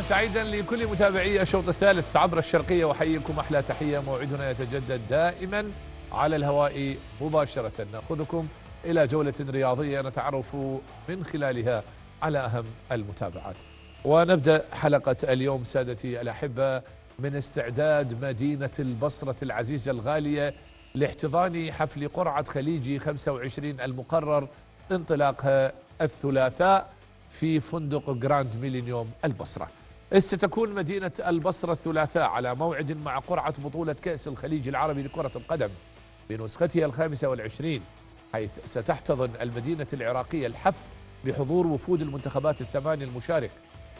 سعيدا لكل متابعي الشوط الثالث عبر الشرقية وحييكم أحلى تحية موعدنا يتجدد دائما على الهواء مباشرة نأخذكم إلى جولة رياضية نتعرف من خلالها على أهم المتابعات ونبدأ حلقة اليوم سادتي الأحبة من استعداد مدينة البصرة العزيزة الغالية لاحتضان حفل قرعة خليجي 25 المقرر انطلاقها الثلاثاء في فندق جراند ميلينيوم البصره ستكون مدينة البصرة الثلاثاء على موعد مع قرعة بطولة كأس الخليج العربي لكرة القدم بنسختها الخامسة والعشرين حيث ستحتضن المدينة العراقية الحف بحضور وفود المنتخبات الثماني المشارك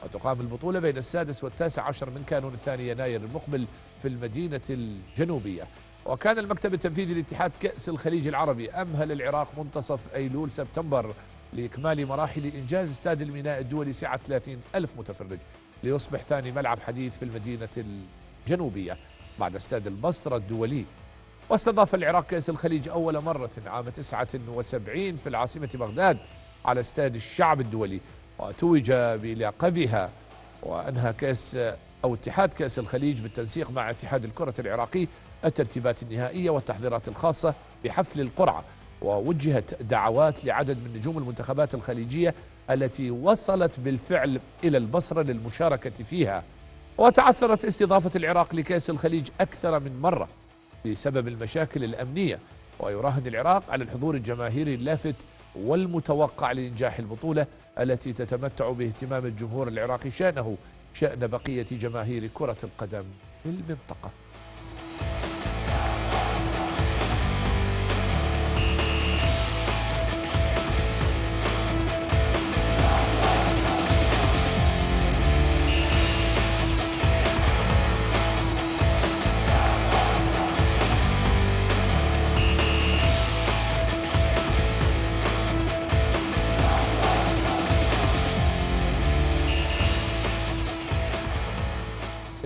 وتقام البطولة بين السادس والتاسع عشر من كانون الثاني يناير المقبل في المدينة الجنوبية وكان المكتب التنفيذي لاتحاد كأس الخليج العربي أمهل العراق منتصف أيلول سبتمبر لإكمال مراحل إنجاز استاد الميناء الدولي سعة 30 ألف متفرج ليصبح ثاني ملعب حديث في المدينة الجنوبية بعد استاد البصرة الدولي واستضاف العراق كأس الخليج أول مرة عام 79 في العاصمة بغداد على استاد الشعب الدولي وتوج بلقبها وأنهى كأس أو اتحاد كأس الخليج بالتنسيق مع اتحاد الكرة العراقي الترتيبات النهائية والتحضيرات الخاصة بحفل القرعة ووجهت دعوات لعدد من نجوم المنتخبات الخليجية التي وصلت بالفعل إلى البصرة للمشاركة فيها وتعثرت استضافة العراق لكأس الخليج أكثر من مرة بسبب المشاكل الأمنية ويراهن العراق على الحضور الجماهيري اللافت والمتوقع لإنجاح البطولة التي تتمتع باهتمام الجمهور العراقي شأنه شأن بقية جماهير كرة القدم في المنطقة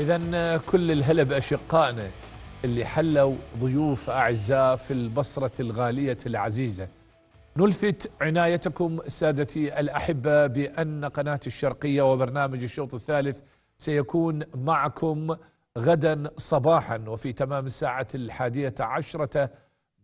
إذا كل الهلا بأشقائنا اللي حلوا ضيوف أعزاء في البصرة الغالية العزيزة نلفت عنايتكم سادتي الأحبة بأن قناة الشرقية وبرنامج الشوط الثالث سيكون معكم غدا صباحا وفي تمام الساعة الحادية عشرة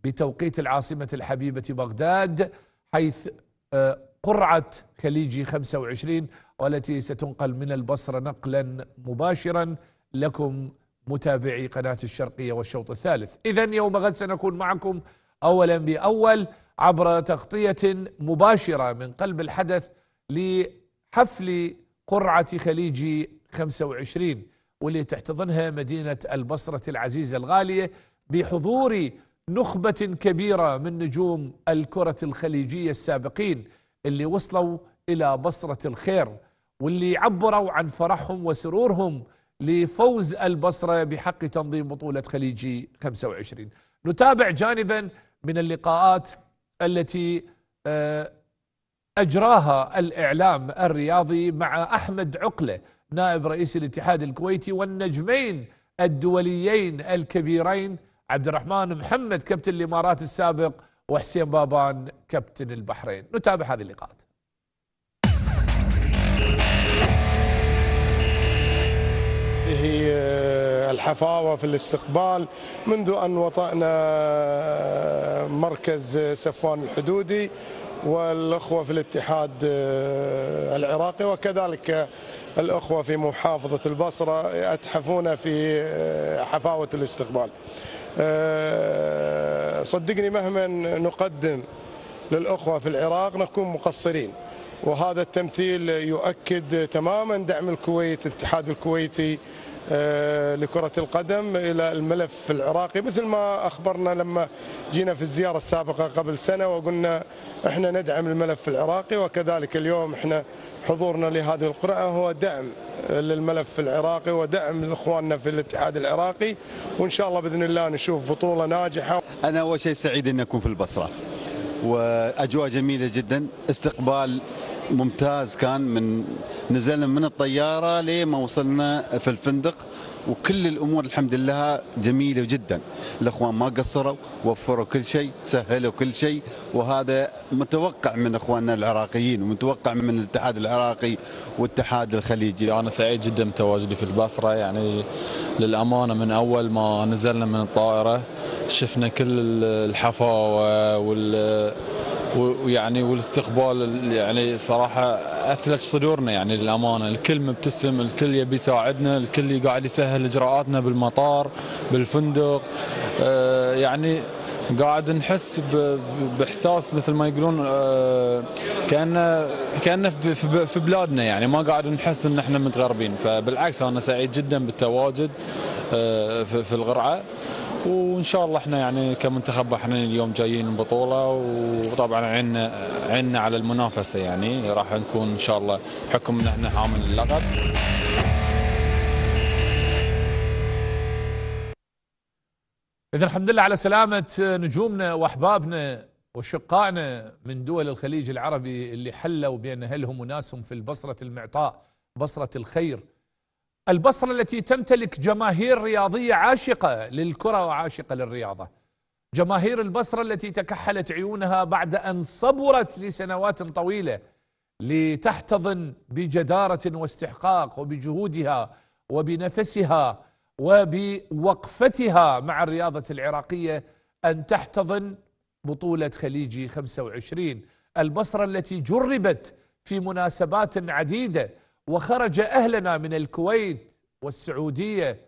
بتوقيت العاصمة الحبيبة بغداد حيث آه، قرعة خليجي 25 والتي ستنقل من البصرة نقلا مباشرا لكم متابعي قناة الشرقية والشوط الثالث إذا يوم غد سنكون معكم أولا بأول عبر تغطية مباشرة من قلب الحدث لحفل قرعة خليجي 25 واللي تحتضنها مدينة البصرة العزيزة الغالية بحضور نخبة كبيرة من نجوم الكرة الخليجية السابقين اللي وصلوا إلى بصرة الخير واللي عبروا عن فرحهم وسرورهم لفوز البصرة بحق تنظيم بطولة خليجي 25 نتابع جانبا من اللقاءات التي آه، أجراها الإعلام الرياضي مع أحمد عقلة نائب رئيس الاتحاد الكويتي والنجمين الدوليين الكبيرين عبد الرحمن محمد كابتن الإمارات السابق وحسين بابان كابتن البحرين نتابع هذه اللقاءات هذه آه، الحفاوة في الاستقبال منذ أن وطأنا آه، مركز سفوان الحدودي والأخوة في الاتحاد آه، العراقي وكذلك الأخوة في محافظة البصرة أتحفون في حفاوة الاستقبال صدقني مهما نقدم للأخوة في العراق نكون مقصرين وهذا التمثيل يؤكد تماما دعم الكويت الاتحاد الكويتي آه، لكرة القدم إلى الملف العراقي مثل ما أخبرنا لما جينا في الزيارة السابقة قبل سنة وقلنا إحنا ندعم الملف العراقي وكذلك اليوم إحنا حضورنا لهذه القرعة هو دعم للملف العراقي ودعم لإخواننا في الاتحاد العراقي وإن شاء الله بإذن الله نشوف بطولة ناجحة أنا أول شيء سعيد أن أكون في البصرة وأجواء جميلة جدا استقبال ممتاز كان من نزلنا من الطياره لما وصلنا في الفندق وكل الامور الحمد لله جميله جدا الاخوان ما قصروا وفروا كل شيء سهلوا كل شيء وهذا متوقع من اخواننا العراقيين ومتوقع من الاتحاد العراقي والاتحاد الخليجي انا سعيد جدا بتواجدي في البصره يعني للامانه من اول ما نزلنا من الطائره شفنا كل الحفاوه وال ويعني والاستقبال يعني صراحه اثلج صدورنا يعني للامانه الكل مبتسم الكل يبي يساعدنا الكل قاعد يسهل اجراءاتنا بالمطار بالفندق آه، يعني قاعد نحس باحساس مثل ما يقولون آه، كانه كانه في بلادنا يعني ما قاعد نحس ان احنا متغربين فبالعكس انا سعيد جدا بالتواجد آه، في القرعه وان شاء الله احنا يعني كمنتخب بحرين اليوم جايين بطوله وطبعا عنا عنا على المنافسه يعني راح نكون ان شاء الله بحكم ان احنا حامل اللقب إذا الحمد لله على سلامة نجومنا وأحبابنا وشقائنا من دول الخليج العربي اللي حلوا بأن أهلهم وناسهم في البصرة المعطاء بصرة الخير البصرة التي تمتلك جماهير رياضية عاشقة للكرة وعاشقة للرياضة جماهير البصرة التي تكحلت عيونها بعد أن صبرت لسنوات طويلة لتحتضن بجدارة واستحقاق وبجهودها وبنفسها وبوقفتها مع الرياضة العراقية أن تحتضن بطولة خليجي 25 البصرة التي جربت في مناسبات عديدة وخرج أهلنا من الكويت والسعودية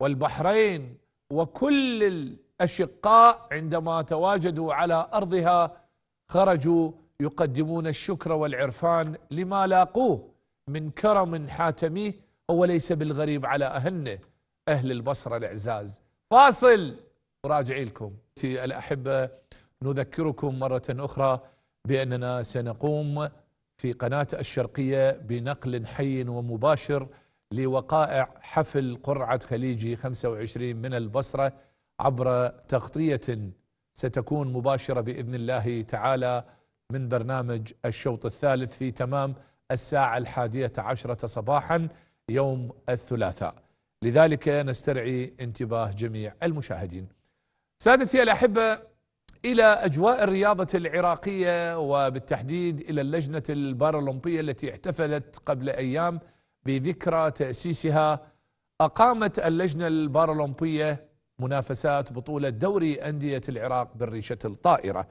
والبحرين وكل الأشقاء عندما تواجدوا على أرضها خرجوا يقدمون الشكر والعرفان لما لاقوه من كرم حاتمي هو ليس بالغريب على أهلنا أهل البصرة الإعزاز فاصل وراجعي لكم الأحبة نذكركم مرة أخرى بأننا سنقوم في قناة الشرقية بنقل حي ومباشر لوقائع حفل قرعة خليجي 25 من البصرة عبر تغطية ستكون مباشرة بإذن الله تعالى من برنامج الشوط الثالث في تمام الساعة الحادية عشرة صباحا يوم الثلاثاء لذلك نسترعي انتباه جميع المشاهدين سادتي الأحبة إلى أجواء الرياضة العراقية وبالتحديد إلى اللجنة البارالمبية التي احتفلت قبل أيام بذكرى تأسيسها أقامت اللجنة البارالمبية منافسات بطولة دوري أندية العراق بالريشة الطائرة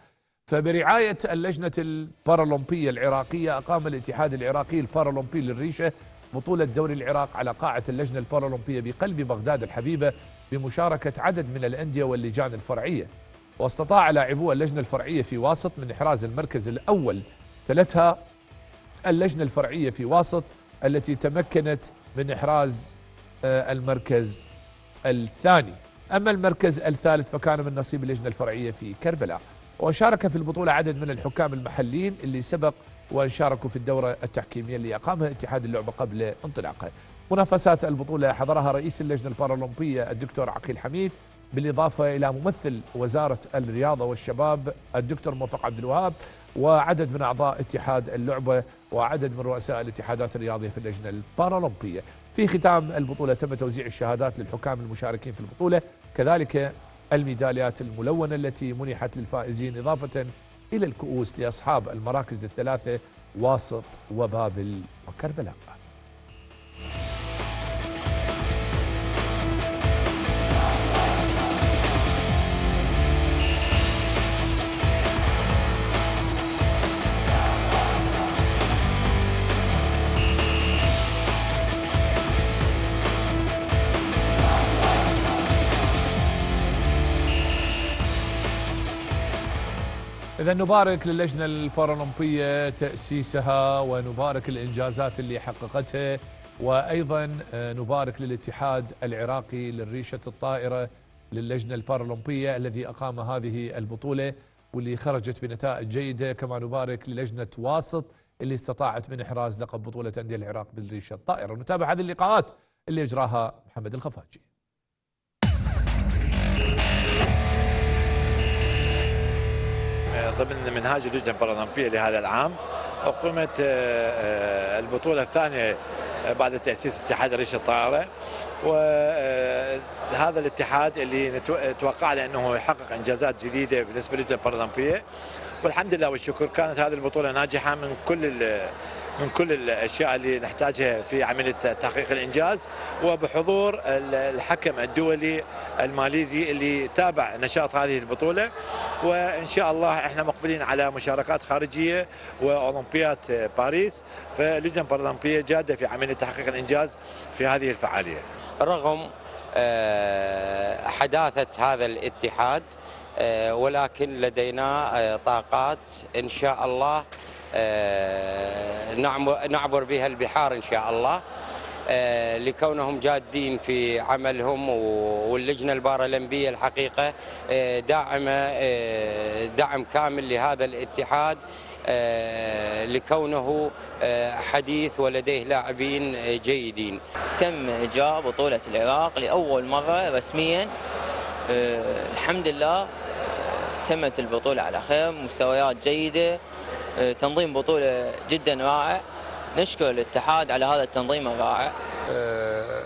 فبرعاية اللجنة البارالمبية العراقية أقام الاتحاد العراقي البارالمبي للريشة بطولة دوري العراق على قاعة اللجنة البارالمبية بقلب بغداد الحبيبة بمشاركة عدد من الأندية واللجان الفرعية واستطاع لاعبو اللجنة الفرعية في واسط من إحراز المركز الأول تلتها اللجنة الفرعية في واسط التي تمكنت من إحراز آه، المركز الثاني أما المركز الثالث فكان من نصيب اللجنة الفرعية في كربلاء وشارك في البطولة عدد من الحكام المحليين اللي سبق وشاركوا في الدورة التحكيمية اللي أقامها اتحاد اللعبة قبل انطلاقه منافسات البطولة حضرها رئيس اللجنة البارالمبية الدكتور عقيل حميد بالإضافة إلى ممثل وزارة الرياضة والشباب الدكتور موفق عبد الوهاب وعدد من أعضاء اتحاد اللعبة وعدد من رؤساء الاتحادات الرياضية في اللجنة البارالمبية في ختام البطولة تم توزيع الشهادات للحكام المشاركين في البطولة كذلك الميداليات الملونة التي منحت للفائزين إضافة إلى الكؤوس لأصحاب المراكز الثلاثة واسط وبابل وكربلاء إذا نبارك للجنة البارالمبية تأسيسها ونبارك الإنجازات اللي حققتها وأيضا آه، نبارك للاتحاد العراقي للريشة الطائرة للجنة البارالمبية الذي أقام هذه البطولة واللي خرجت بنتائج جيدة كما نبارك للجنة واسط اللي استطاعت من إحراز لقب بطولة أندية العراق بالريشة الطائرة نتابع هذه اللقاءات اللي أجراها محمد الخفاجي ضمن منهاج اللجنه البارالمبيه لهذا العام اقيمت آه، آه، البطوله الثانيه آه، بعد تاسيس اتحاد ريش الطائره وهذا الاتحاد اللي نتوقع له انه يحقق انجازات جديده بالنسبه للجنه البارالمبيه والحمد لله والشكر كانت هذه البطوله ناجحه من كل من كل الاشياء اللي نحتاجها في عمليه تحقيق الانجاز وبحضور الحكم الدولي الماليزي اللي تابع نشاط هذه البطوله وان شاء الله احنا مقبلين على مشاركات خارجيه واولمبياد باريس فاللجنه بارالمبيه جاده في عمليه تحقيق الانجاز في هذه الفعاليه. رغم آه، حداثه هذا الاتحاد آه، ولكن لدينا آه، طاقات ان شاء الله آه، نعم- نعبر بها البحار إن شاء الله آه، لكونهم جادين في عملهم واللجنة البارالمبية الحقيقة آه، داعمة دعم كامل لهذا الاتحاد لكونه حديث ولديه لاعبين جيدين تم إجراء بطولة العراق لأول مرة رسميا الحمد لله تمت البطولة على خير مستويات جيدة آه، تنظيم بطولة جدا رائع نشكر الاتحاد على هذا التنظيم الرائع آه،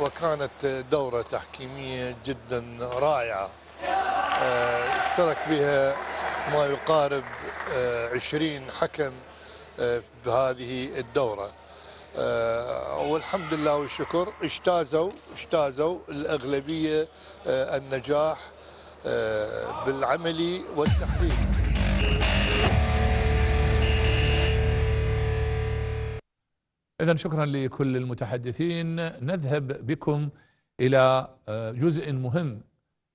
وكانت دورة تحكيمية جدا رائعة آه، اشترك بها ما يقارب 20 حكم بهذه الدورة والحمد لله والشكر اجتازوا اجتازوا الأغلبية النجاح بالعملي والتحكيم إذا شكرا لكل المتحدثين نذهب بكم إلى آه، جزء مهم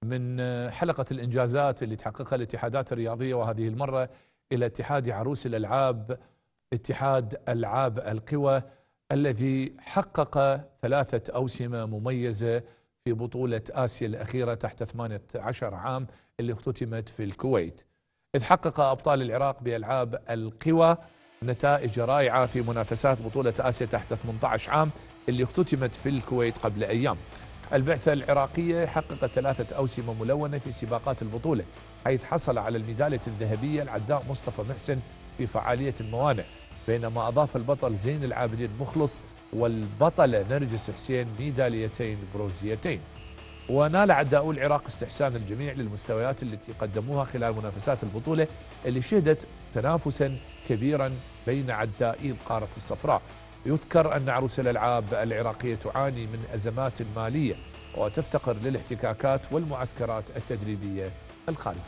من آه، حلقة الإنجازات اللي تحققها الاتحادات الرياضية وهذه المرة إلى اتحاد عروس الألعاب اتحاد ألعاب القوى الذي حقق ثلاثة أوسمة مميزة في بطولة آسيا الأخيرة تحت 18 عام اللي اختتمت في الكويت إذ حقق أبطال العراق بألعاب القوى نتائج رائعة في منافسات بطولة آسيا تحت 18 عام اللي اختتمت في الكويت قبل أيام البعثة العراقية حققت ثلاثة أوسمة ملونة في سباقات البطولة حيث حصل على الميدالية الذهبية العداء مصطفى محسن في فعالية الموانع بينما أضاف البطل زين العابدين مخلص والبطلة نرجس حسين ميداليتين برونزيتين ونال عداؤو العراق استحسان الجميع للمستويات التي قدموها خلال منافسات البطولة اللي شهدت تنافسا كبيرا بين عدائي القارة الصفراء يذكر أن عروس الألعاب العراقية تعاني من أزمات مالية وتفتقر للاحتكاكات والمعسكرات التدريبية الخارجية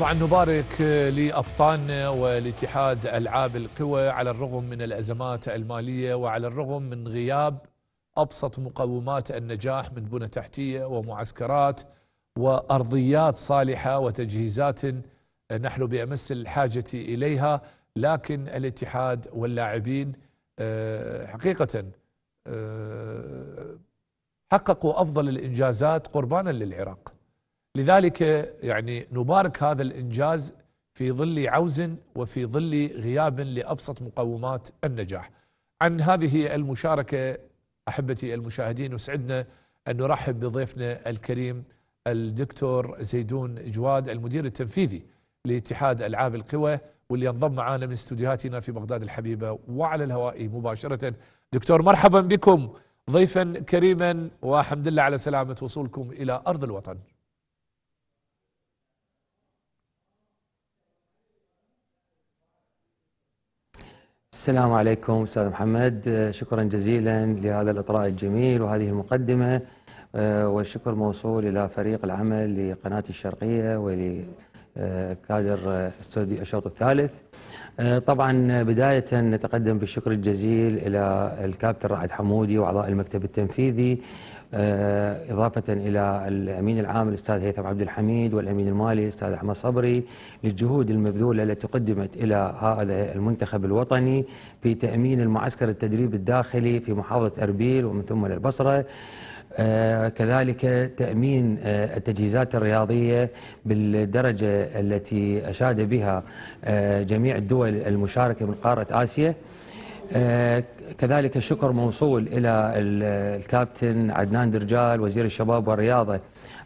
طبعا نبارك آه، لابطالنا آه، ولاتحاد العاب القوى على الرغم من الازمات الماليه وعلى الرغم من غياب ابسط مقومات النجاح من بنى تحتيه ومعسكرات وارضيات صالحه وتجهيزات نحن بامس الحاجه اليها لكن الاتحاد واللاعبين آه، حقيقه حققوا افضل الانجازات قربانا للعراق لذلك يعني نبارك هذا الإنجاز في ظل عوز وفي ظل غياب لأبسط مقومات النجاح عن هذه المشاركة أحبتي المشاهدين وسعدنا أن نرحب بضيفنا الكريم الدكتور زيدون جواد المدير التنفيذي لاتحاد ألعاب القوى واللي انضم معنا من استديوهاتنا في بغداد الحبيبة وعلى الهواء مباشرة دكتور مرحبا بكم ضيفا كريما وحمد لله على سلامة وصولكم إلى أرض الوطن السلام عليكم استاذ محمد آه، شكرا جزيلا لهذا الاطراء الجميل وهذه المقدمه آه، والشكر موصول الى فريق العمل لقناه الشرقيه ولكادر آه، استوديو الشوط الثالث طبعا بدايه نتقدم بالشكر الجزيل الى الكابتن رعد حمودي واعضاء المكتب التنفيذي آه، إضافة إلى الأمين العام الأستاذ هيثم عبد الحميد والأمين المالي الأستاذ أحمد صبري للجهود المبذولة التي قدمت إلى هذا المنتخب الوطني في تأمين المعسكر التدريب الداخلي في محافظة أربيل ومن ثم للبصرة آه، كذلك تأمين آه، التجهيزات الرياضية بالدرجة التي أشاد بها جميع الدول المشاركة من قارة آسيا آه، كذلك الشكر موصول إلى الكابتن عدنان درجال وزير الشباب والرياضة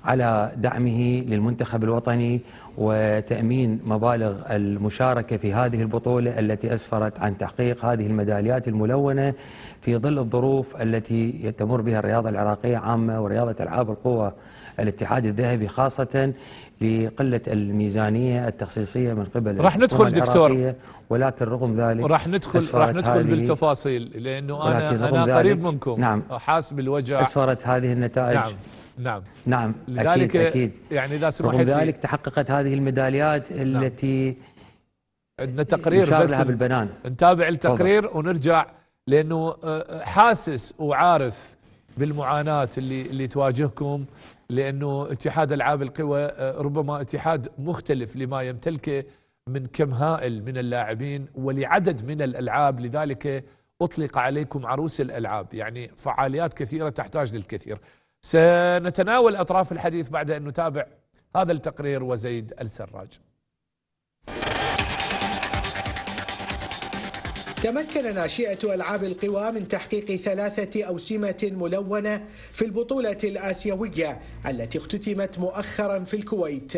على دعمه للمنتخب الوطني وتأمين مبالغ المشاركة في هذه البطولة التي أسفرت عن تحقيق هذه الميداليات الملونة في ظل الظروف التي تمر بها الرياضة العراقية عامة ورياضة ألعاب القوى الاتحاد الذهبي خاصة لقلة الميزانية التخصيصية من قبل راح ندخل دكتور ولكن رغم ذلك راح ندخل راح ندخل بالتفاصيل لأنه أنا أنا قريب منكم نعم حاسب الوجع أسفرت هذه النتائج نعم نعم نعم لذلك أكيد, أكيد يعني إذا سمحت رغم ذلك تحققت هذه الميداليات نعم. التي عندنا تقرير بس بالبنان نتابع التقرير فضل. ونرجع لأنه آه، آه، حاسس وعارف بالمعاناة اللي اللي تواجهكم لأنه اتحاد ألعاب القوى آه، ربما اتحاد مختلف لما يمتلكه من كم هائل من اللاعبين ولعدد من الألعاب لذلك أطلق عليكم عروس الألعاب يعني فعاليات كثيرة تحتاج للكثير سنتناول أطراف الحديث بعد أن نتابع هذا التقرير وزيد السراج تمكن ناشئة ألعاب القوى من تحقيق ثلاثة أوسمة ملونة في البطولة الآسيوية التي اختتمت مؤخرا في الكويت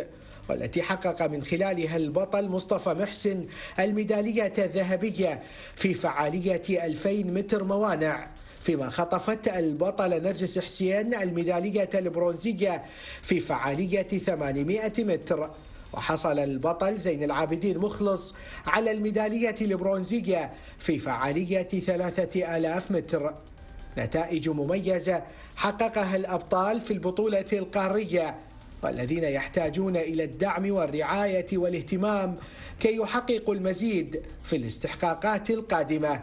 والتي حقق من خلالها البطل مصطفى محسن الميدالية الذهبية في فعالية 2000 متر موانع فيما خطفت البطل نرجس حسين الميدالية البرونزية في فعالية 800 متر وحصل البطل زين العابدين مخلص على الميدالية البرونزية في فعالية ثلاثة آلاف متر نتائج مميزة حققها الأبطال في البطولة القارية والذين يحتاجون إلى الدعم والرعاية والاهتمام كي يحققوا المزيد في الاستحقاقات القادمة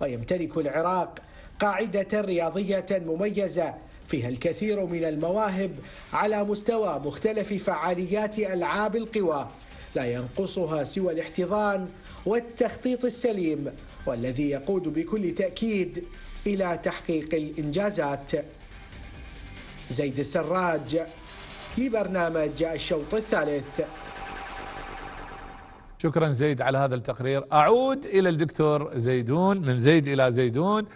ويمتلك العراق قاعدة رياضية مميزة فيها الكثير من المواهب على مستوى مختلف فعاليات العاب القوى لا ينقصها سوى الاحتضان والتخطيط السليم والذي يقود بكل تاكيد الى تحقيق الانجازات زيد السراج لبرنامج الشوط الثالث شكرا زيد على هذا التقرير أعود إلى الدكتور زيدون من زيد إلى زيدون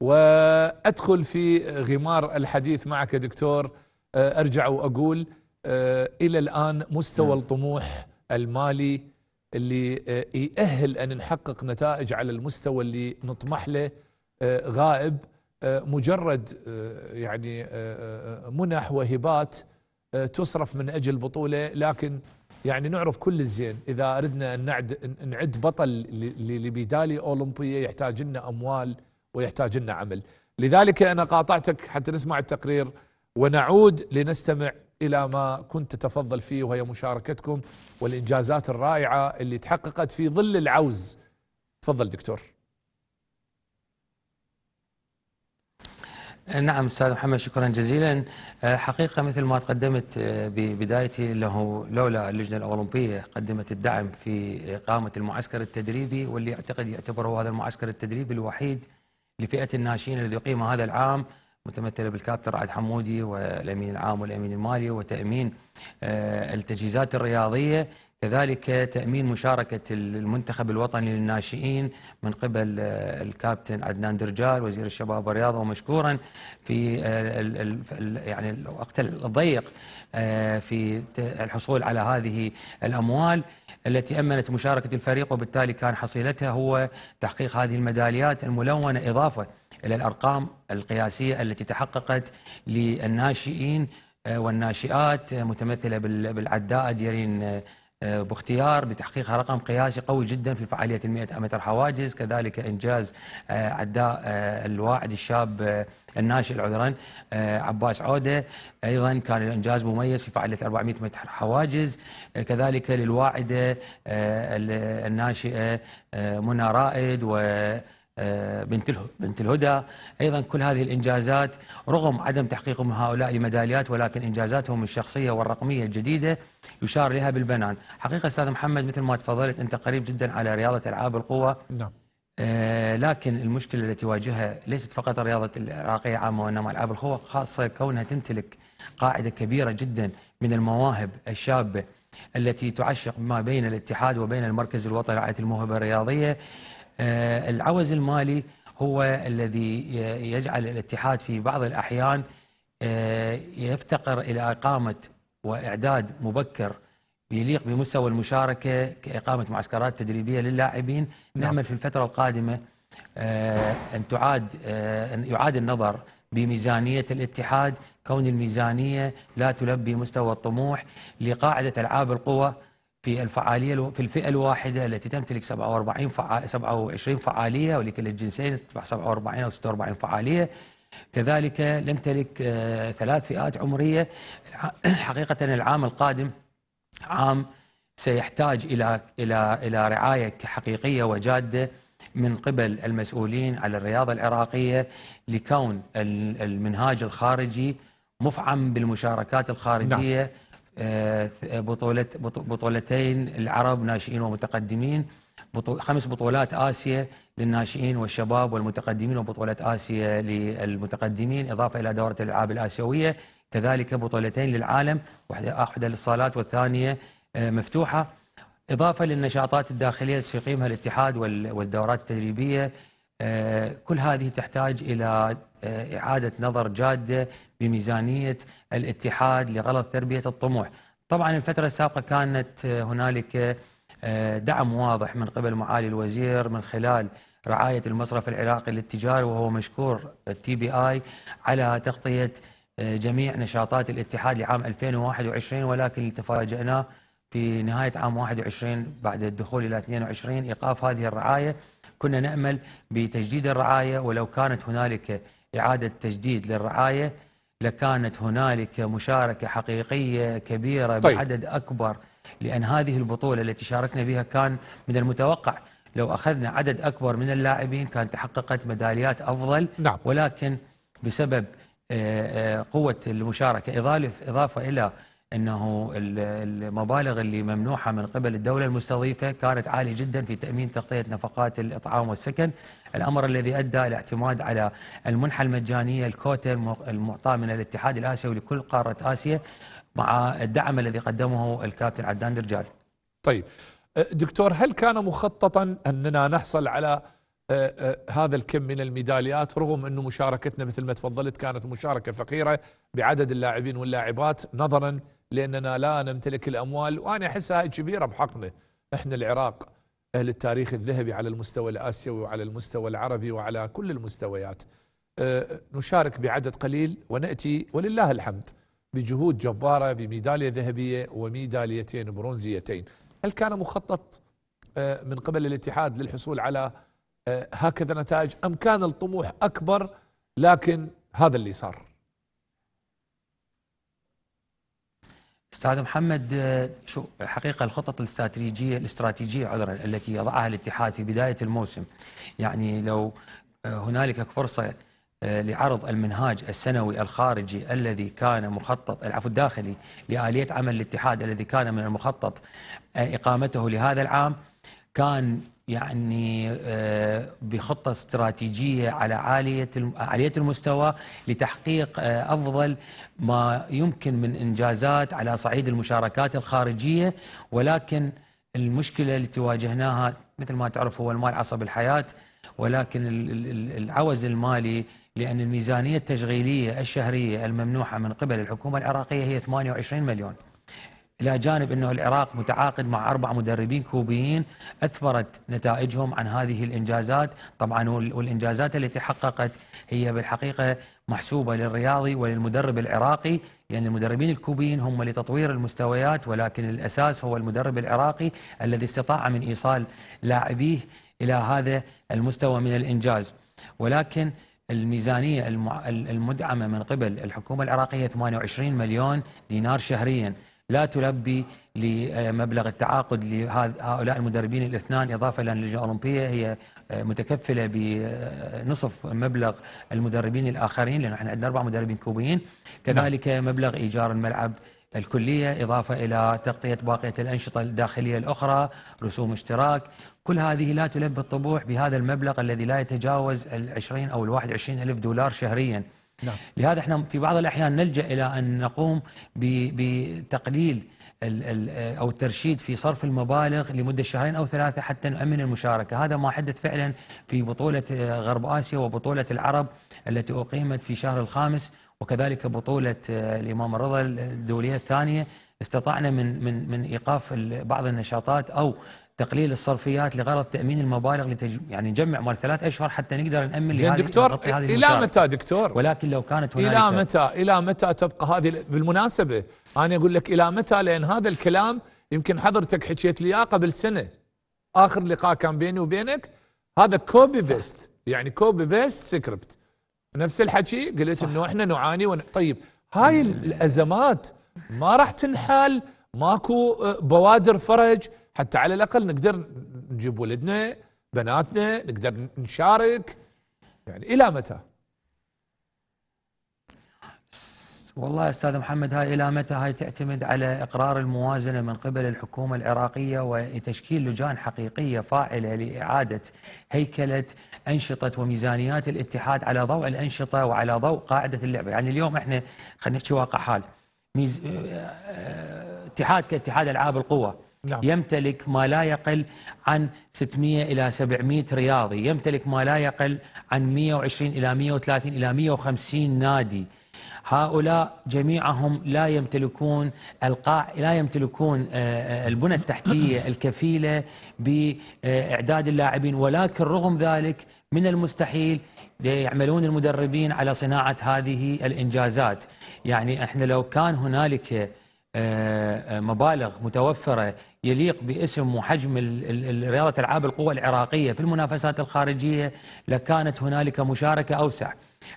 وادخل في غمار الحديث معك دكتور آه، ارجع واقول آه، الى الان مستوى نعم. الطموح المالي اللي آه، يأهل ان نحقق نتائج على المستوى اللي نطمح له غائب مجرد يعني منح وهبات تصرف من اجل بطوله لكن يعني نعرف كل الزين اذا اردنا ان نعد نعد بطل لميداليه اولمبيه يحتاج لنا اموال ويحتاج لنا عمل لذلك أنا قاطعتك حتى نسمع التقرير ونعود لنستمع إلى ما كنت تتفضل فيه وهي مشاركتكم والإنجازات الرائعة اللي تحققت في ظل العوز تفضل دكتور نعم استاذ محمد شكرا جزيلا حقيقه مثل ما تقدمت آه، ببدايتي انه لولا اللجنه الاولمبيه قدمت الدعم في اقامه المعسكر التدريبي واللي اعتقد يعتبره هذا المعسكر التدريبي الوحيد لفئة الناشئين الذي يقيم هذا العام متمثلة بالكابتن رعد حمودي والأمين العام والأمين المالي وتأمين آه، التجهيزات الرياضية كذلك تأمين مشاركة المنتخب الوطني للناشئين من قبل آه، الكابتن عدنان درجال وزير الشباب والرياضة ومشكورا في آه، يعني الوقت الضيق آه، في الحصول على هذه الأموال التي أمنت مشاركة الفريق وبالتالي كان حصيلتها هو تحقيق هذه الميداليات الملونة إضافة إلى الأرقام القياسية التي تحققت للناشئين والناشئات متمثلة بالعداء ديرين آه، باختيار بتحقيقها رقم قياسي قوي جدا في فعالية المئة متر حواجز كذلك إنجاز عداء آه، آه، الواعد الشاب الناشئ عذرا عباس عودة أيضا كان الإنجاز مميز في فعالية 400 متر حواجز كذلك للواعدة الناشئة منى رائد و آه، بنت بنت الهدى ايضا كل هذه الانجازات رغم عدم تحقيقهم هؤلاء لميداليات ولكن انجازاتهم الشخصيه والرقميه الجديده يشار لها بالبنان. حقيقه استاذ محمد مثل ما تفضلت انت قريب جدا على رياضه العاب القوه. نعم. آه، لكن المشكله التي تواجهها ليست فقط الرياضه العراقيه عامه وانما العاب القوه خاصه كونها تمتلك قاعده كبيره جدا من المواهب الشابه التي تعشق ما بين الاتحاد وبين المركز الوطني لرعايه الموهبه الرياضيه آه، العوز المالي هو الذي يجعل الاتحاد في بعض الأحيان آه، يفتقر إلى إقامة وإعداد مبكر يليق بمستوى المشاركة كإقامة معسكرات تدريبية للاعبين نعم. نعمل في الفترة القادمة آه، أن تعاد أن يعاد النظر بميزانية الاتحاد كون الميزانية لا تلبي مستوى الطموح لقاعدة ألعاب القوى في الفعاليه في الفئه الواحده التي تمتلك 47 فع... 27 فعاليه ولكل الجنسين 47 او 46 فعاليه كذلك نمتلك آه، ثلاث فئات عمريه حقيقه العام القادم عام سيحتاج الى الى الى رعايه حقيقيه وجاده من قبل المسؤولين على الرياضه العراقيه لكون المنهاج الخارجي مفعم بالمشاركات نعم. الخارجيه نعم. آه، بطولة بطولتين العرب ناشئين ومتقدمين خمس بطولات آسيا للناشئين والشباب والمتقدمين وبطولة آسيا للمتقدمين إضافة إلى دورة الألعاب الآسيوية كذلك بطولتين للعالم واحدة للصالات والثانية آه، مفتوحة إضافة للنشاطات الداخلية التي يقيمها الاتحاد والدورات التدريبية آه، كل هذه تحتاج إلى آه، إعادة نظر جادة بميزانية الاتحاد لغرض تربية الطموح طبعا الفترة السابقة كانت آه، هنالك دعم واضح من قبل معالي الوزير من خلال رعاية المصرف العراقي للتجارة وهو مشكور التي بي آي على تغطية جميع نشاطات الاتحاد لعام 2021 ولكن تفاجئنا في نهاية عام 21 بعد الدخول إلى 22 إيقاف هذه الرعاية كنا نأمل بتجديد الرعاية ولو كانت هنالك إعادة تجديد للرعاية لكانت هنالك مشاركة حقيقية كبيرة طيب. بعدد أكبر لأن هذه البطولة التي شاركنا بها كان من المتوقع لو أخذنا عدد أكبر من اللاعبين كان تحققت ميداليات أفضل نعم. ولكن بسبب آه، آه، قوة المشاركة إضافة إلى انه المبالغ اللي ممنوحه من قبل الدوله المستضيفه كانت عاليه جدا في تامين تغطيه نفقات الاطعام والسكن، الامر الذي ادى الى اعتماد على المنحه المجانيه الكوتا المعطاه من الاتحاد الاسيوي لكل قاره اسيا مع الدعم الذي قدمه الكابتن عدنان درجال. طيب أه، دكتور هل كان مخططا اننا نحصل على آه، آه، هذا الكم من الميداليات رغم أنه مشاركتنا مثل ما تفضلت كانت مشاركة فقيرة بعدد اللاعبين واللاعبات نظرا لأننا لا نمتلك الأموال وأنا أحسها هاي كبيرة بحقنا إحنا العراق أهل التاريخ الذهبي على المستوى الآسيوي وعلى المستوى العربي وعلى كل المستويات آه، نشارك بعدد قليل ونأتي ولله الحمد بجهود جبارة بميدالية ذهبية وميداليتين برونزيتين هل كان مخطط من قبل الاتحاد للحصول على آه، هكذا نتائج أم كان الطموح أكبر لكن هذا اللي صار استاذ محمد آه، شو حقيقه الخطط الاستراتيجيه الاستراتيجيه عذرا التي يضعها الاتحاد في بدايه الموسم يعني لو آه، هنالك فرصه لعرض المنهاج السنوي الخارجي الذي كان مخطط العفو الداخلي لآلية عمل الاتحاد الذي كان من المخطط إقامته لهذا العام كان يعني آه، بخطة استراتيجية على عالية عالية المستوى لتحقيق آه، أفضل ما يمكن من إنجازات على صعيد المشاركات الخارجية ولكن المشكلة اللي تواجهناها مثل ما تعرف هو المال عصب الحياة ولكن العوز المالي لأن الميزانية التشغيلية الشهرية الممنوحة من قبل الحكومة العراقية هي 28 مليون إلى جانب أنه العراق متعاقد مع أربع مدربين كوبيين أثبرت نتائجهم عن هذه الإنجازات طبعا والإنجازات التي حققت هي بالحقيقة محسوبة للرياضي وللمدرب العراقي لأن يعني المدربين الكوبيين هم لتطوير المستويات ولكن الأساس هو المدرب العراقي الذي استطاع من إيصال لاعبيه إلى هذا المستوى من الإنجاز ولكن الميزانية المدعمة من قبل الحكومة العراقية 28 مليون دينار شهريا لا تلبي لمبلغ التعاقد لهؤلاء المدربين الاثنان إضافة إلى اللجنة الأولمبية هي آه، متكفلة بنصف مبلغ المدربين الآخرين لان احنا عندنا أربع مدربين كوبيين نعم. كذلك مبلغ إيجار الملعب الكلية إضافة إلى تغطية باقية الأنشطة الداخلية الأخرى رسوم اشتراك كل هذه لا تلبي الطموح بهذا المبلغ الذي لا يتجاوز ال 20 أو ال 21 ألف دولار شهرياً نعم. لهذا احنا في بعض الأحيان نلجأ إلى أن نقوم بتقليل أو الترشيد في صرف المبالغ لمدة شهرين أو ثلاثة حتى نؤمن المشاركة هذا ما حدث فعلا في بطولة غرب آسيا وبطولة العرب التي أقيمت في شهر الخامس وكذلك بطولة آه، الإمام الرضا الدولية الثانية استطعنا من من من ايقاف بعض النشاطات او تقليل الصرفيات لغرض تامين المبالغ لتج... يعني نجمع مال ثلاث اشهر حتى نقدر نامن زين دكتور الى متى دكتور؟ ولكن لو كانت هناك الى متى الى متى تبقى هذه بالمناسبه انا اقول لك الى متى لان هذا الكلام يمكن حضرتك حكيت لي قبل سنه اخر لقاء كان بيني وبينك هذا كوبي بيست يعني كوبي بيست سكريبت نفس الحكي قلت انه احنا نعاني ون... طيب هاي الازمات ما راح تنحل ماكو آه، بوادر فرج حتى على الاقل نقدر نجيب ولدنا بناتنا نقدر نشارك يعني الى متى؟ والله استاذ محمد هاي الى متى هاي تعتمد على اقرار الموازنه من قبل الحكومه العراقيه وتشكيل لجان حقيقيه فاعله لاعاده هيكله انشطه وميزانيات الاتحاد على ضوء الانشطه وعلى ضوء قاعده اللعبه، يعني اليوم احنا خلينا نحكي واقع حال ميز... آه، آه، اتحاد كاتحاد العاب القوى نعم. يمتلك ما لا يقل عن 600 إلى 700 رياضي يمتلك ما لا يقل عن 120 إلى 130 إلى 150 نادي هؤلاء جميعهم لا يمتلكون القاع لا يمتلكون آه، آه، البنى التحتيه الكفيله باعداد اللاعبين ولكن رغم ذلك من المستحيل يعملون المدربين على صناعه هذه الانجازات يعني احنا لو كان هنالك آه، آه، مبالغ متوفرة يليق باسم وحجم رياضة ألعاب القوى العراقية في المنافسات الخارجية لكانت هنالك مشاركة أوسع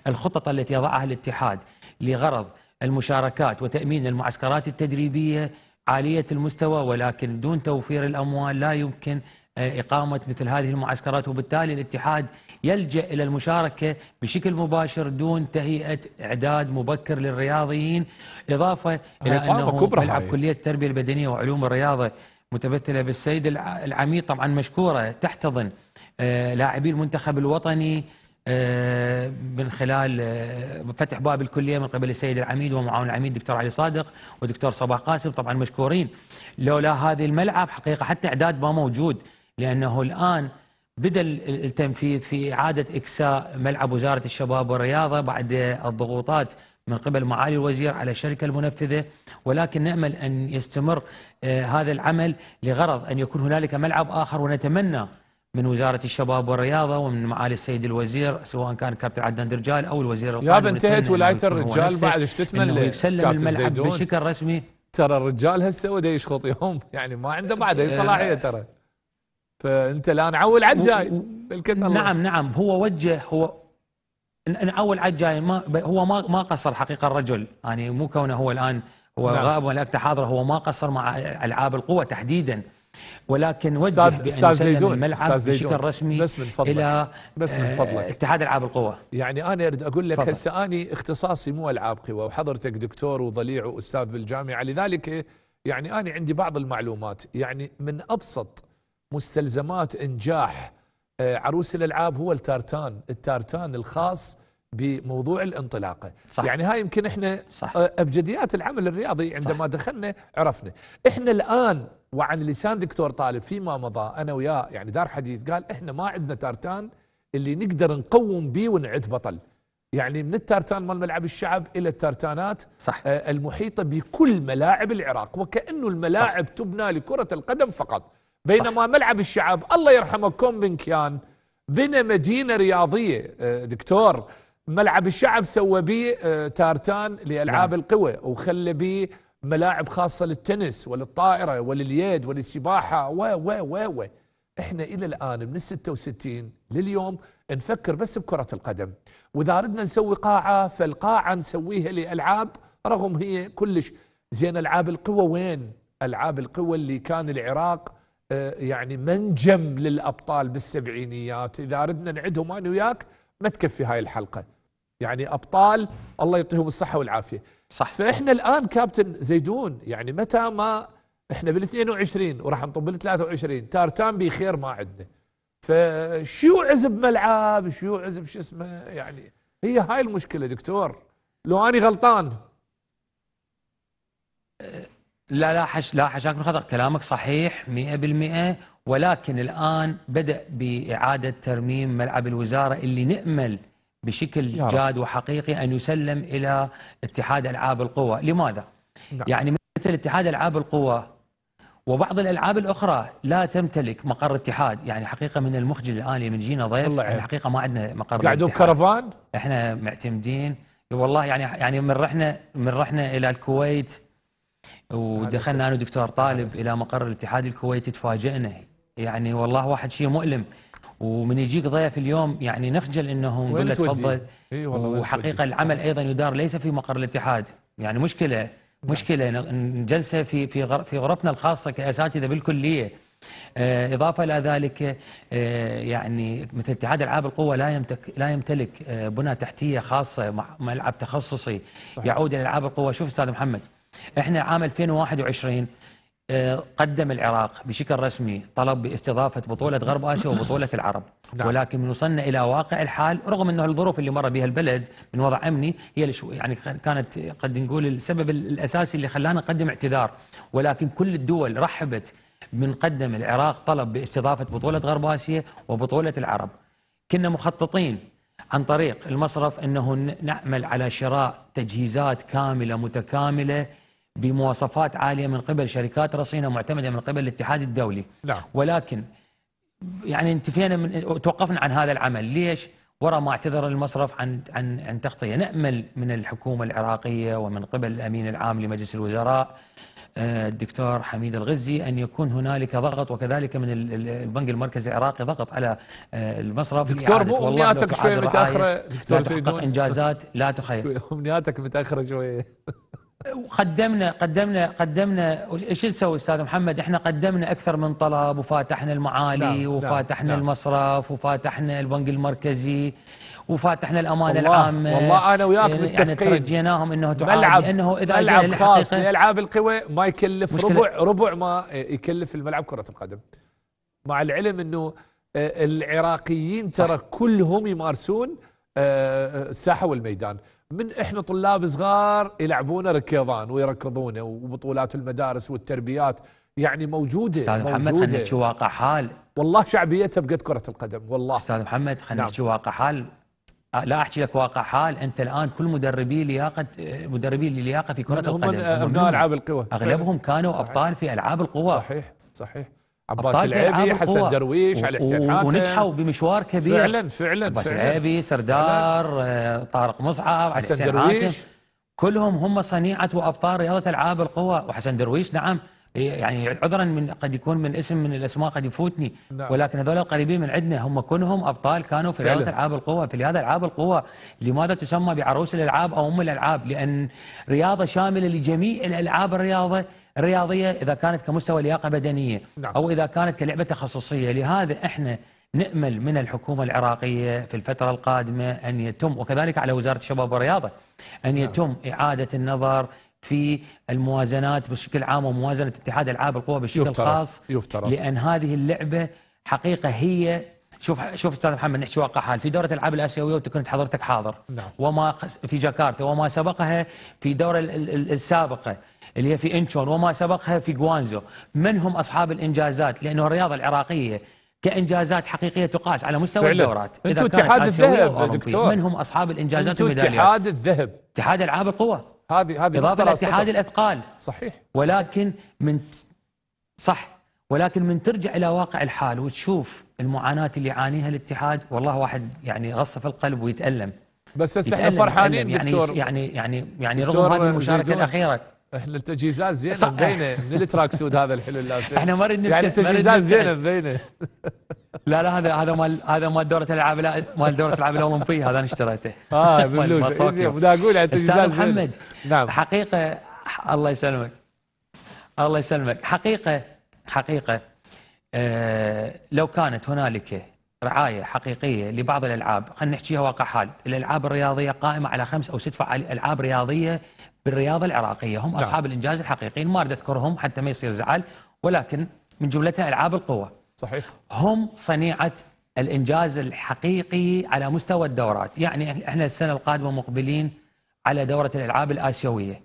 الخطط التي يضعها الاتحاد لغرض المشاركات وتأمين المعسكرات التدريبية عالية المستوى ولكن دون توفير الأموال لا يمكن آه، إقامة مثل هذه المعسكرات وبالتالي الاتحاد يلجأ إلى المشاركة بشكل مباشر دون تهيئة إعداد مبكر للرياضيين إضافة إلى أنه كبرى ملعب كلية التربية البدنية وعلوم الرياضة متمثلة بالسيد العميد طبعا مشكورة تحتضن آه، لاعبي المنتخب الوطني آه، من خلال فتح باب الكليه من قبل السيد العميد ومعاون العميد دكتور علي صادق ودكتور صباح قاسم طبعا مشكورين لولا هذه الملعب حقيقه حتى اعداد ما موجود لأنه الآن بدا التنفيذ في اعاده اكساء ملعب وزاره الشباب والرياضه بعد الضغوطات من قبل معالي الوزير على الشركه المنفذه ولكن نامل ان يستمر آه، هذا العمل لغرض ان يكون هنالك ملعب اخر ونتمنى من وزاره الشباب والرياضه ومن معالي السيد الوزير سواء كان كابتن عدنان درجال او الوزير يا انتهت ولايه الرجال بعد ايش تتمنى يسلم الملعب بشكل رسمي ترى الرجال هسه وده يشخط يوم يعني ما عنده بعد اي صلاحيه ترى فانت الان عول عد جاي نعم نعم هو وجه هو انا اول عد جاي ما هو ما ما قصر حقيقه الرجل يعني مو كونه هو الان هو نعم. غائب ملكته حاضره هو ما قصر مع العاب القوه تحديدا ولكن وجه بان زيدون الملعب بشكل رسمي بس من فضلك الى بس من آه، فضلك اتحاد العاب القوى يعني انا اريد اقول لك هسه اني اختصاصي مو العاب قوى وحضرتك دكتور وضليع واستاذ بالجامعه لذلك يعني انا عندي بعض المعلومات يعني من ابسط مستلزمات إنجاح آه، عروس الألعاب هو التارتان التارتان الخاص بموضوع الانطلاقه صح. يعني هاي يمكن احنا صح. آه، ابجديات العمل الرياضي عندما صح. دخلنا عرفنا احنا الان وعن لسان دكتور طالب فيما مضى انا وياه يعني دار حديث قال احنا ما عندنا تارتان اللي نقدر نقوم به ونعد بطل يعني من التارتان مال ملعب الشعب الى التارتانات صح. آه، المحيطه بكل ملاعب العراق وكانه الملاعب صح. تبنى لكره القدم فقط بينما ملعب الشعب الله يرحمه كوم بن كيان بنى مدينة رياضية آه، دكتور ملعب الشعب سوى به آه، تارتان لألعاب نعم. القوى وخلى به ملاعب خاصة للتنس وللطائرة ولليد وللسباحة و و و و احنا الى الان من ال 66 لليوم نفكر بس بكرة القدم واذا ردنا نسوي قاعة فالقاعة نسويها لألعاب رغم هي كلش زين ألعاب القوى وين ألعاب القوى اللي كان العراق آه، يعني منجم للابطال بالسبعينيات اذا اردنا نعدهم انا وياك ما تكفي هاي الحلقه يعني ابطال الله يعطيهم الصحه والعافيه صح فاحنا الان كابتن زيدون يعني متى ما احنا بال 22 وراح نطب بال 23 تارتان خير ما عندنا فشو عزب ملعب شو عزب شو اسمه يعني هي هاي المشكله دكتور لو اني غلطان آه، لا لا حش لا حشاك من خطا كلامك صحيح 100% ولكن الان بدا باعاده ترميم ملعب الوزاره اللي نامل بشكل جاد وحقيقي ان يسلم الى اتحاد العاب القوى، لماذا؟ نعم. يعني مثل اتحاد العاب القوى وبعض الالعاب الاخرى لا تمتلك مقر اتحاد، يعني حقيقه من المخجل الان لما جينا ضيف الحقيقه يعني ما عندنا مقر اتحاد قاعدين بكرفان؟ احنا معتمدين والله يعني يعني من رحنا من رحنا الى الكويت ودخلنا انا ودكتور طالب الى مقر الاتحاد الكويتي تفاجئنا يعني والله واحد شيء مؤلم ومن يجيك ضيف اليوم يعني نخجل انه نقول له تفضل إيه وحقيقه العمل ايضا يدار ليس في مقر الاتحاد يعني مشكله نعم. مشكله جلسه في في في غرفنا الخاصه كاساتذه بالكليه آه، اضافه الى ذلك آه، يعني مثل اتحاد العاب القوه لا يمتلك لا يمتلك آه، بنى تحتيه خاصه ملعب تخصصي صحيح. يعود الى العاب القوه شوف استاذ محمد احنا عام 2021 آه، قدم العراق بشكل رسمي طلب باستضافة بطولة غرب آسيا وبطولة العرب نعم. ولكن من وصلنا إلى واقع الحال رغم أنه الظروف اللي مر بها البلد من وضع أمني هي يعني كانت قد نقول السبب الأساسي اللي خلانا نقدم اعتذار ولكن كل الدول رحبت من قدم العراق طلب باستضافة بطولة غرب آسيا وبطولة العرب كنا مخططين عن طريق المصرف أنه نعمل على شراء تجهيزات كاملة متكاملة بمواصفات عاليه من قبل شركات رصينه معتمده من قبل الاتحاد الدولي نعم. ولكن يعني انتفينا من توقفنا عن هذا العمل ليش؟ وراء ما اعتذر المصرف عن عن عن تغطيه نامل من الحكومه العراقيه ومن قبل الامين العام لمجلس الوزراء آه، الدكتور حميد الغزي ان يكون هنالك ضغط وكذلك من البنك المركزي العراقي ضغط على آه، المصرف دكتور مو امنياتك شويه متاخره دكتور تحقق انجازات لا تخيل امنياتك متاخره شويه قدمنا قدمنا قدمنا ايش نسوي استاذ محمد احنا قدمنا اكثر من طلب وفاتحنا المعالي لا نعم، نعم، وفاتحنا لا نعم. المصرف وفاتحنا البنك المركزي وفاتحنا الامانه والله العامه والله انا وياك يعني متفقين يعني ترجيناهم انه تعال ملعب لانه اذا ملعب خاص لالعاب القوى ما يكلف ربع ربع ما يكلف الملعب كره القدم مع العلم انه آه، العراقيين ترى كلهم يمارسون آه، آه، الساحه والميدان من احنا طلاب صغار يلعبون ركيضان ويركضونه وبطولات المدارس والتربيات يعني موجوده استاذ محمد خلينا نحكي واقع حال والله شعبيتها بقد كره القدم والله استاذ محمد خلينا نعم. نحكي نعم. واقع حال آه، لا احكي لك واقع حال انت الان كل مدربي لياقه آه، مدربي للياقه في كره القدم آه، هم ابناء العاب القوى اغلبهم كانوا صحيح. ابطال في العاب القوى صحيح صحيح عباس العيبي حسن درويش علي حسين حاتم ونجحوا بمشوار كبير فعلا فعلا عباس العيبي سردار فعلاً آه، طارق مصعب حسن درويش حاتم كلهم هم صنيعه وابطال رياضه العاب القوى وحسن درويش نعم إيه، يعني عذرا من قد يكون من اسم من الاسماء قد يفوتني نعم. ولكن هذول القريبين من عندنا هم كلهم ابطال كانوا في رياضه العاب القوى في هذا العاب القوى لماذا تسمى بعروس الالعاب او ام الالعاب لان رياضه شامله لجميع الالعاب الرياضه الرياضيه اذا كانت كمستوى لياقه بدنيه نعم. او اذا كانت كلعبه تخصصيه لهذا احنا نأمل من الحكومة العراقية في الفترة القادمة أن يتم وكذلك على وزارة الشباب والرياضة أن نعم. يتم إعادة النظر في الموازنات بشكل عام وموازنه اتحاد العاب القوى بشكل يفترض. خاص يفترض. لان هذه اللعبه حقيقه هي شوف شوف استاذ محمد نحكي واقع حال في دوره الالعاب الاسيويه وانت كنت حضرتك حاضر نعم. وما في جاكرتا وما سبقها في الدوره السابقه اللي هي في انشون وما سبقها في جوانزو من هم اصحاب الانجازات لانه الرياضه العراقيه كانجازات حقيقيه تقاس على مستوى فعلا. الدورات انتم اتحاد الذهب دكتور من هم اصحاب الانجازات والميداليات اتحاد الذهب اتحاد العاب القوى هذه هذه إضافة لاتحاد الأثقال صحيح ولكن من صح ولكن من ترجع إلى واقع الحال وتشوف المعاناة اللي يعانيها الاتحاد والله واحد يعني غصه في القلب ويتألم بس هسه احنا فرحانين يعني دكتور يعني يعني يعني رغم هذه المشاركة الأخيرة احنا التجهيزات زينه مبينه من التراك سود هذا الحلو اللي احنا ما نريد يعني التجهيزات زينه مبينه لا لا هذا هذا مال هذا مال دوره الالعاب مال دوره الالعاب الاولمبيه هذا انا اشتريته اه بفلوس إيه، بدي اقول على يعني التجهيزات زينه محمد نعم حقيقه الله يسلمك الله يسلمك حقيقه حقيقه آه لو كانت هنالك رعايه حقيقيه لبعض الالعاب خلينا نحكيها واقع حال الالعاب الرياضيه قائمه على خمس او ست العاب رياضيه بالرياضه العراقيه، هم نعم. اصحاب الانجاز الحقيقيين، ما اريد اذكرهم حتى ما يصير زعل، ولكن من جملتها العاب القوى. صحيح. هم صنيعه الانجاز الحقيقي على مستوى الدورات، يعني احنا السنه القادمه مقبلين على دوره الالعاب الاسيويه.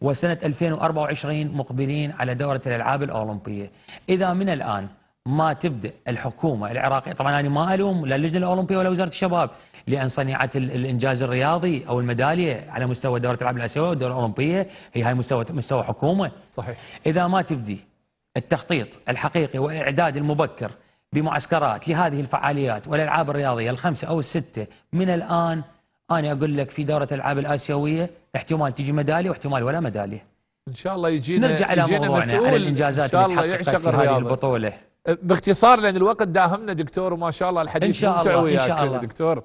وسنه 2024 مقبلين على دوره الالعاب الاولمبيه. اذا من الان ما تبدا الحكومه العراقيه، طبعا انا ما الوم لا اللجنه الاولمبيه ولا وزاره الشباب، لان صنيعه الانجاز الرياضي او الميداليه على مستوى دوره العاب الاسيويه والدوره الاولمبيه هي هاي مستوى مستوى حكومه صحيح اذا ما تبدي التخطيط الحقيقي والاعداد المبكر بمعسكرات لهذه الفعاليات والالعاب الرياضيه الخمسه او السته من الان انا اقول لك في دوره الالعاب الاسيويه احتمال تجي ميداليه واحتمال ولا ميداليه ان شاء الله يجينا نرجع الى يجينا مسؤول على الانجازات ان شاء الله يعشق الرياضه البطوله أه، باختصار لان الوقت داهمنا دكتور وما شاء الله الحديث إن شاء ممتع الله وياك إن شاء الله. دكتور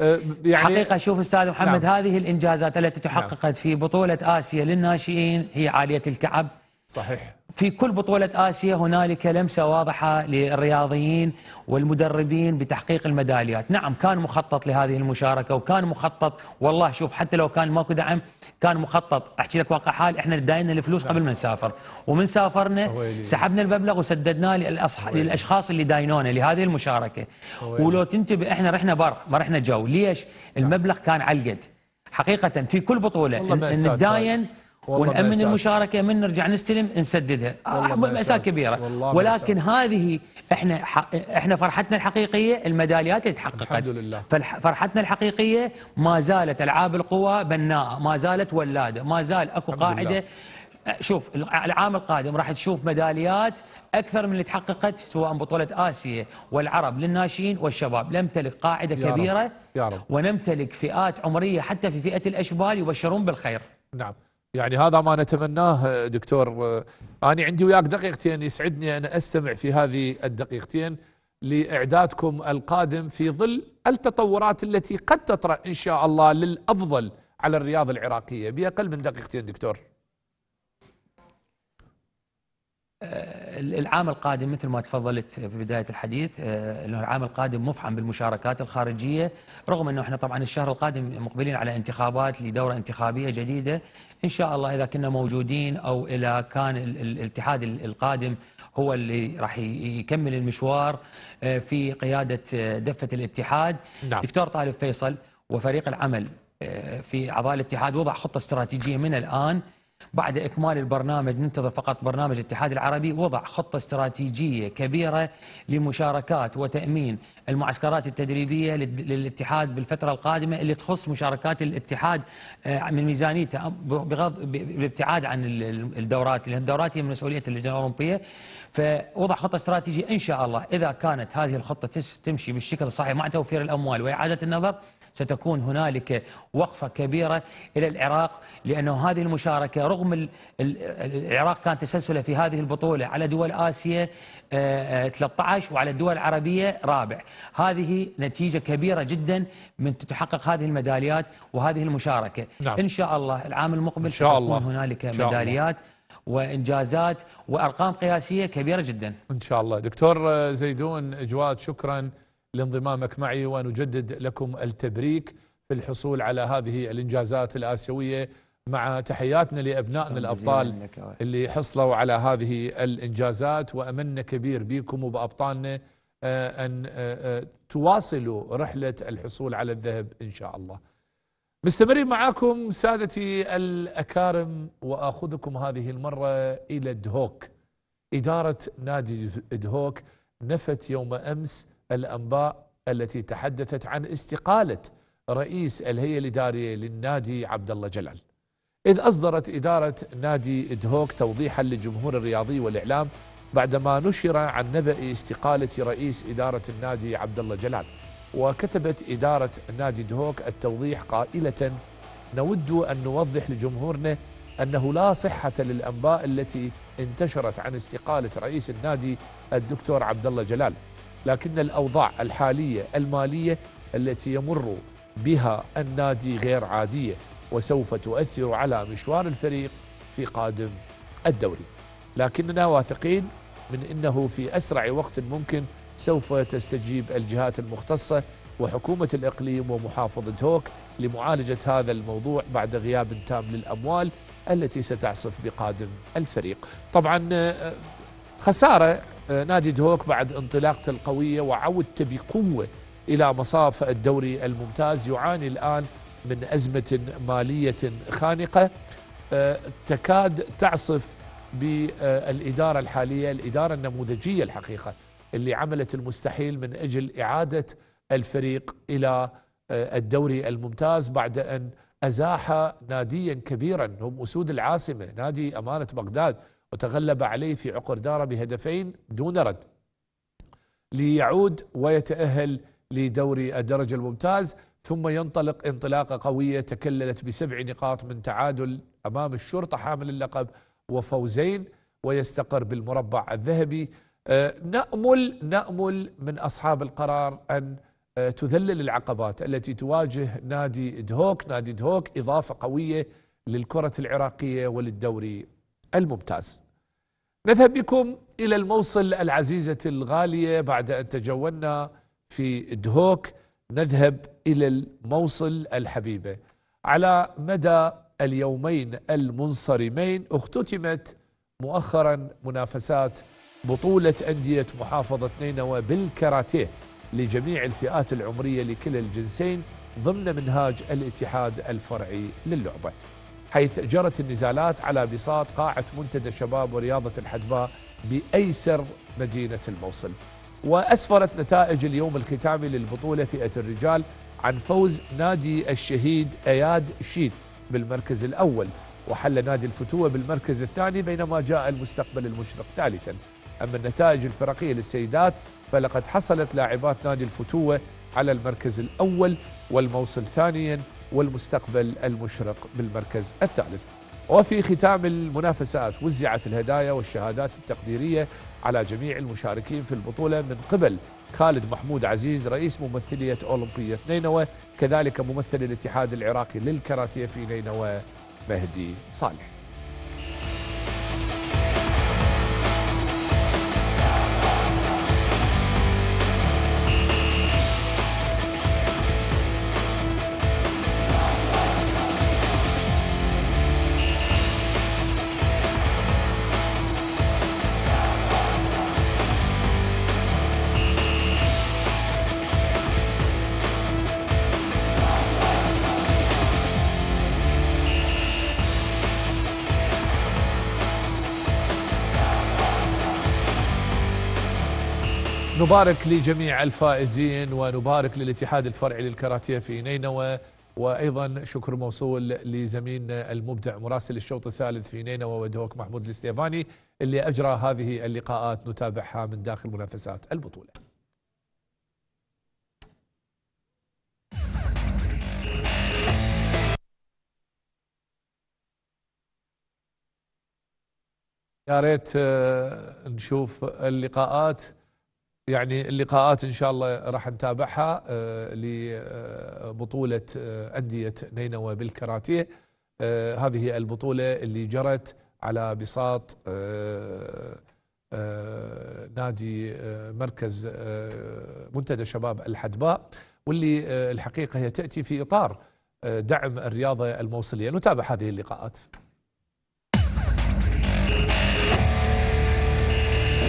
أه، يعني حقيقه شوف استاذ محمد نعم. هذه الانجازات التي تحققت نعم. في بطوله اسيا للناشئين هي عاليه الكعب صحيح في كل بطولة آسيا هنالك لمسة واضحة للرياضيين والمدربين بتحقيق الميداليات نعم كان مخطط لهذه المشاركة وكان مخطط والله شوف حتى لو كان ماكو دعم كان مخطط أحكي لك واقع حال إحنا داينا الفلوس قبل ما نسافر ومن سافرنا سحبنا المبلغ وسددناه للأصح... للأشخاص اللي داينونا لهذه المشاركة ولو تنتبه إحنا رحنا بر ما رحنا جو ليش نعم. المبلغ كان علقد حقيقة في كل بطولة إن الداين ونأمن المشاركة من نرجع نستلم نسددها مأساة كبيرة والله ولكن هذه احنا احنا فرحتنا الحقيقية الميداليات اللي تحققت الحمد لله فرحتنا الحقيقية ما زالت ألعاب القوى بناءة ما زالت ولادة ما زال أكو قاعدة شوف العام القادم راح تشوف ميداليات اكثر من اللي تحققت سواء بطوله اسيا والعرب للناشئين والشباب، نمتلك قاعده يا كبيره رب. يا رب. ونمتلك فئات عمريه حتى في فئه الاشبال يبشرون بالخير. نعم. يعني هذا ما نتمناه دكتور أنا عندي وياك دقيقتين يسعدني أن أستمع في هذه الدقيقتين لإعدادكم القادم في ظل التطورات التي قد تطرأ إن شاء الله للأفضل على الرياضة العراقية بأقل من دقيقتين دكتور العام القادم مثل ما تفضلت في بدايه الحديث آه، انه العام القادم مفعم بالمشاركات الخارجيه رغم انه احنا طبعا الشهر القادم مقبلين على انتخابات لدوره انتخابيه جديده ان شاء الله اذا كنا موجودين او اذا كان الاتحاد القادم هو اللي راح يكمل المشوار آه، في قياده آه، دفه الاتحاد نعم. دكتور طالب فيصل وفريق العمل في اعضاء الاتحاد وضع خطه استراتيجيه من الان بعد إكمال البرنامج ننتظر فقط برنامج الاتحاد العربي وضع خطة استراتيجية كبيرة لمشاركات وتأمين المعسكرات التدريبية للاتحاد بالفترة القادمة اللي تخص مشاركات الاتحاد آه، من ميزانيته بغض بالابتعاد عن الدورات لأن الدورات هي من مسؤولية اللجنة الأولمبية فوضع خطة استراتيجية إن شاء الله إذا كانت هذه الخطة تمشي بالشكل الصحيح مع توفير الأموال وإعادة النظر ستكون هنالك وقفة كبيرة إلى العراق لأنه هذه المشاركة رغم العراق كان تسلسله في هذه البطولة على دول آسيا 13 آه، آه، وعلى الدول العربية رابع هذه نتيجة كبيرة جدا من تتحقق هذه الميداليات وهذه المشاركة نعم. إن شاء الله العام المقبل إن شاء الله. ستكون هنالك ميداليات وإنجازات وأرقام قياسية كبيرة جدا إن شاء الله دكتور زيدون اجواد شكراً لانضمامك معي ونجدد لكم التبريك في الحصول على هذه الإنجازات الآسيوية مع تحياتنا لأبنائنا الأبطال اللي حصلوا على هذه الإنجازات وأملنا كبير بكم وبأبطالنا آه، أن آه، آه، تواصلوا رحلة الحصول على الذهب إن شاء الله مستمرين معاكم سادتي الأكارم وأخذكم هذه المرة إلى دهوك إدارة نادي دهوك نفت يوم أمس الأنباء التي تحدثت عن استقالة رئيس الهيئة الإدارية للنادي عبد الله جلال إذ أصدرت إدارة نادي دهوك توضيحا للجمهور الرياضي والإعلام بعدما نشر عن نبأ استقالة رئيس إدارة النادي عبد الله جلال وكتبت إدارة نادي دهوك التوضيح قائلة نود أن نوضح لجمهورنا أنه لا صحة للأنباء التي انتشرت عن استقالة رئيس النادي الدكتور عبد الله جلال لكن الأوضاع الحالية المالية التي يمر بها النادي غير عادية وسوف تؤثر على مشوار الفريق في قادم الدوري لكننا واثقين من أنه في أسرع وقت ممكن سوف تستجيب الجهات المختصة وحكومة الإقليم ومحافظة هوك لمعالجة هذا الموضوع بعد غياب تام للأموال التي ستعصف بقادم الفريق طبعا آه، خسارة آه، نادي دهوك بعد انطلاقته القوية وعودته بقوة إلى مصاف الدوري الممتاز يعاني الآن من أزمة مالية خانقة آه، تكاد تعصف بالإدارة الحالية الإدارة النموذجية الحقيقة اللي عملت المستحيل من أجل إعادة الفريق إلى آه، الدوري الممتاز بعد أن أزاح ناديا كبيرا هم أسود العاصمة نادي أمانة بغداد وتغلب عليه في عقر داره بهدفين دون رد ليعود ويتأهل لدوري الدرجة الممتاز ثم ينطلق انطلاقة قوية تكللت بسبع نقاط من تعادل أمام الشرطة حامل اللقب وفوزين ويستقر بالمربع الذهبي آه، نأمل نأمل من أصحاب القرار أن آه، تذلل العقبات التي تواجه نادي دهوك نادي دهوك إضافة قوية للكرة العراقية وللدوري الممتاز نذهب بكم إلى الموصل العزيزة الغالية بعد أن تجولنا في دهوك نذهب إلى الموصل الحبيبة على مدى اليومين المنصرمين اختتمت مؤخرا منافسات بطولة أندية محافظة نينوى بالكاراتيه لجميع الفئات العمرية لكلا الجنسين ضمن منهاج الاتحاد الفرعي للعبة حيث جرت النزالات على بساط قاعة منتدى شباب ورياضة الحدباء بأيسر مدينة الموصل وأسفرت نتائج اليوم الختامي للبطولة فئة الرجال عن فوز نادي الشهيد أياد شيد بالمركز الأول وحل نادي الفتوة بالمركز الثاني بينما جاء المستقبل المشرق ثالثا أما النتائج الفرقية للسيدات فلقد حصلت لاعبات نادي الفتوة على المركز الأول والموصل ثانيا والمستقبل المشرق بالمركز الثالث وفي ختام المنافسات وزعت الهدايا والشهادات التقديرية على جميع المشاركين في البطولة من قبل خالد محمود عزيز رئيس ممثلية أولمبية نينوى كذلك ممثل الاتحاد العراقي للكاراتيه في نينوى مهدي صالح نبارك لجميع الفائزين ونبارك للاتحاد الفرعي للكاراتيه في نينوى وايضا شكر موصول لزميلنا المبدع مراسل الشوط الثالث في نينوى ودوك محمود الاستيفاني اللي اجرى هذه اللقاءات نتابعها من داخل منافسات البطوله. يا ريت آه، نشوف اللقاءات يعني اللقاءات ان شاء الله راح نتابعها آه، لبطوله آه، انديه نينوى بالكراتيه آه، هذه البطوله اللي جرت على بساط نادي مركز منتدى شباب الحدباء واللي الحقيقه هي تاتي في اطار دعم الرياضه الموصليه نتابع هذه اللقاءات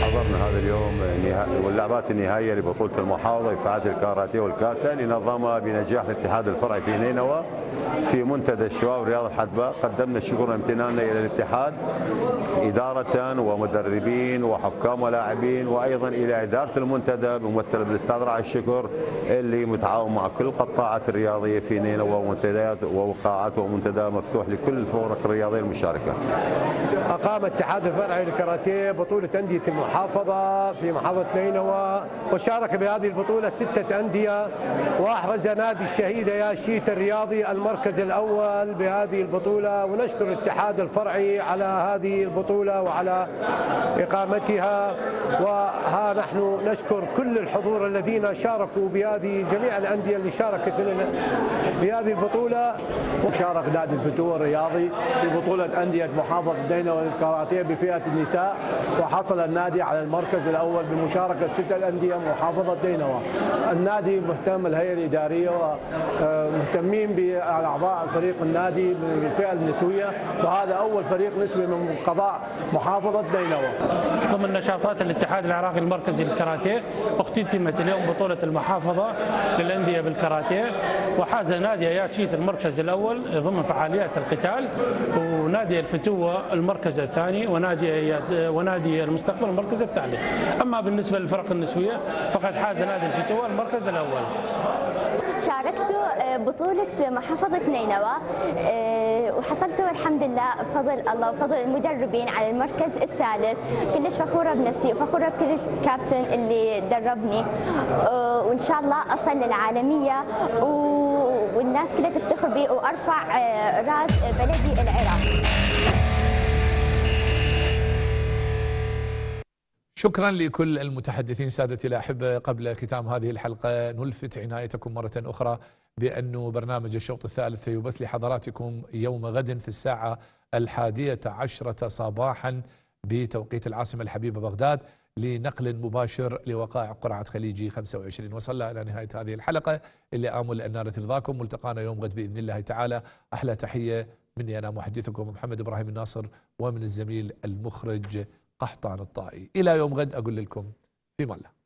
حضرنا هذا اليوم واللعبات النهائيه لبطوله المحافظه لفئات الكاراتيه والكاتا اللي نظمها بنجاح الاتحاد الفرعي في نينوى في منتدى الشباب والرياضة الحدباء قدمنا شكر امتناننا إلى الاتحاد إدارة ومدربين وحكام ولاعبين وأيضا إلى إدارة المنتدى ممثلة بالأستاذ راعي الشكر اللي متعاون مع كل القطاعات الرياضية في نينوى ومنتديات ووقاعات ومنتدى مفتوح لكل الفرق الرياضية المشاركة أقام اتحاد الفرعي للكاراتيه بطولة أندية المحافظة في محافظة نينوى وشارك بهذه البطولة ستة أندية وأحرز نادي الشهيدة يا شيت الرياضي المرأة المركز الأول بهذه البطولة ونشكر الاتحاد الفرعي على هذه البطولة وعلى إقامتها وها نحن نشكر كل الحضور الذين شاركوا بهذه جميع الأندية اللي شاركت بهذه البطولة وشارك نادي الفتوة الرياضي في بطولة أندية محافظة دينا للكاراتيه بفئة النساء وحصل النادي على المركز الأول بمشاركة سته الأندية محافظة دينوى النادي مهتم الهيئة الإدارية ومهتمين ب على اعضاء فريق النادي من الفئه النسويه وهذا اول فريق نسوي من قضاء محافظه نينوى. ضمن نشاطات الاتحاد العراقي المركزي للكاراتيه اختتمت اليوم بطوله المحافظه للانديه بالكاراتيه وحاز نادي اياتشيت المركز الاول ضمن فعاليات القتال ونادي الفتوه المركز الثاني ونادي ونادي المستقبل المركز الثالث. اما بالنسبه للفرق النسويه فقد حاز نادي الفتوه المركز الاول. شاركت آه، بطولة محافظة نينوى آه، وحصلت الحمد لله بفضل الله وفضل المدربين على المركز الثالث كلش فخورة بنفسي وفخورة بكل الكابتن اللي دربني آه، وإن شاء الله أصل للعالمية والناس كلها تفتخر بي وأرفع رأس بلدي العراق شكرا لكل المتحدثين سادتي الأحبة قبل ختام هذه الحلقة نلفت عنايتكم مرة أخرى بأن برنامج الشوط الثالث سيبث لحضراتكم يوم غد في الساعة الحادية عشرة صباحا بتوقيت العاصمة الحبيبة بغداد لنقل مباشر لوقائع قرعة خليجي 25 وصلنا إلى نهاية هذه الحلقة اللي آمل أن نالت رضاكم ملتقانا يوم غد بإذن الله تعالى أحلى تحية مني أنا محدثكم محمد إبراهيم الناصر ومن الزميل المخرج قحط عن الطائي إلى يوم غد أقول لكم في ملا